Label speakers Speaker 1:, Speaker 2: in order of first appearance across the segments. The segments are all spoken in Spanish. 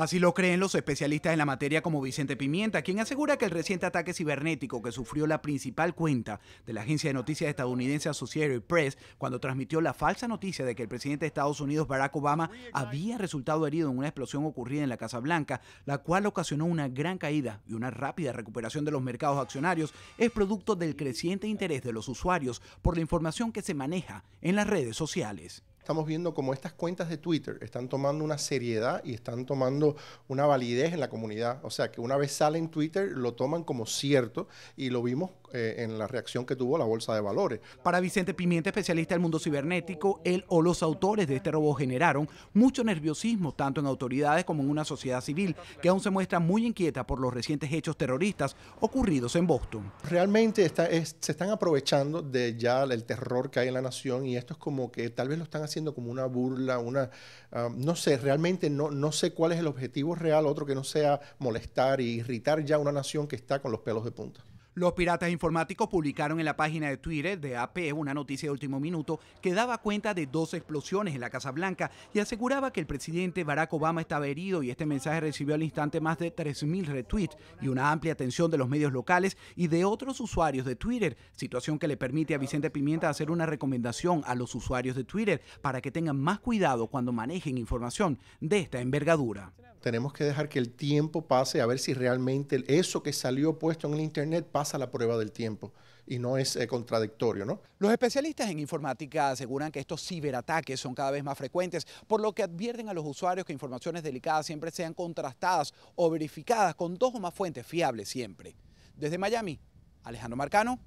Speaker 1: Así lo creen los especialistas en la materia como Vicente Pimienta, quien asegura que el reciente ataque cibernético que sufrió la principal cuenta de la agencia de noticias estadounidense Associated Press cuando transmitió la falsa noticia de que el presidente de Estados Unidos Barack Obama había resultado herido en una explosión ocurrida en la Casa Blanca, la cual ocasionó una gran caída y una rápida recuperación de los mercados accionarios, es producto del creciente interés de los usuarios por la información que se
Speaker 2: maneja en las redes sociales estamos viendo cómo estas cuentas de Twitter están tomando una seriedad y están tomando una validez en la comunidad. O sea, que una vez salen Twitter, lo toman como cierto y lo vimos eh, en la reacción que tuvo la bolsa de valores. Para Vicente Pimienta,
Speaker 1: especialista del mundo cibernético, él o los autores de este robo generaron mucho nerviosismo tanto en autoridades como en una sociedad civil que aún se muestra muy inquieta por los recientes hechos terroristas
Speaker 2: ocurridos en Boston. Realmente se están aprovechando de ya el terror que hay en la nación y esto es como que tal vez lo están haciendo como una burla, una um, no sé, realmente no, no sé cuál es el objetivo real, otro que no sea molestar e irritar ya una nación que está con los pelos de punta.
Speaker 1: Los piratas informáticos publicaron en la página de Twitter de AP una noticia de último minuto que daba cuenta de dos explosiones en la Casa Blanca y aseguraba que el presidente Barack Obama estaba herido y este mensaje recibió al instante más de 3.000 retweets y una amplia atención de los medios locales y de otros usuarios de Twitter, situación que le permite a Vicente Pimienta hacer una recomendación a los usuarios de Twitter para que tengan más cuidado cuando manejen información de esta
Speaker 2: envergadura tenemos que dejar que el tiempo pase a ver si realmente eso que salió puesto en el Internet pasa la prueba del tiempo y no es eh, contradictorio, ¿no? Los especialistas en
Speaker 1: informática aseguran que estos ciberataques son cada vez más frecuentes, por lo que advierten a los usuarios que informaciones delicadas siempre sean contrastadas o verificadas con dos o más fuentes fiables siempre. Desde Miami, Alejandro Marcano,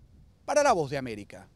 Speaker 1: para La Voz de América.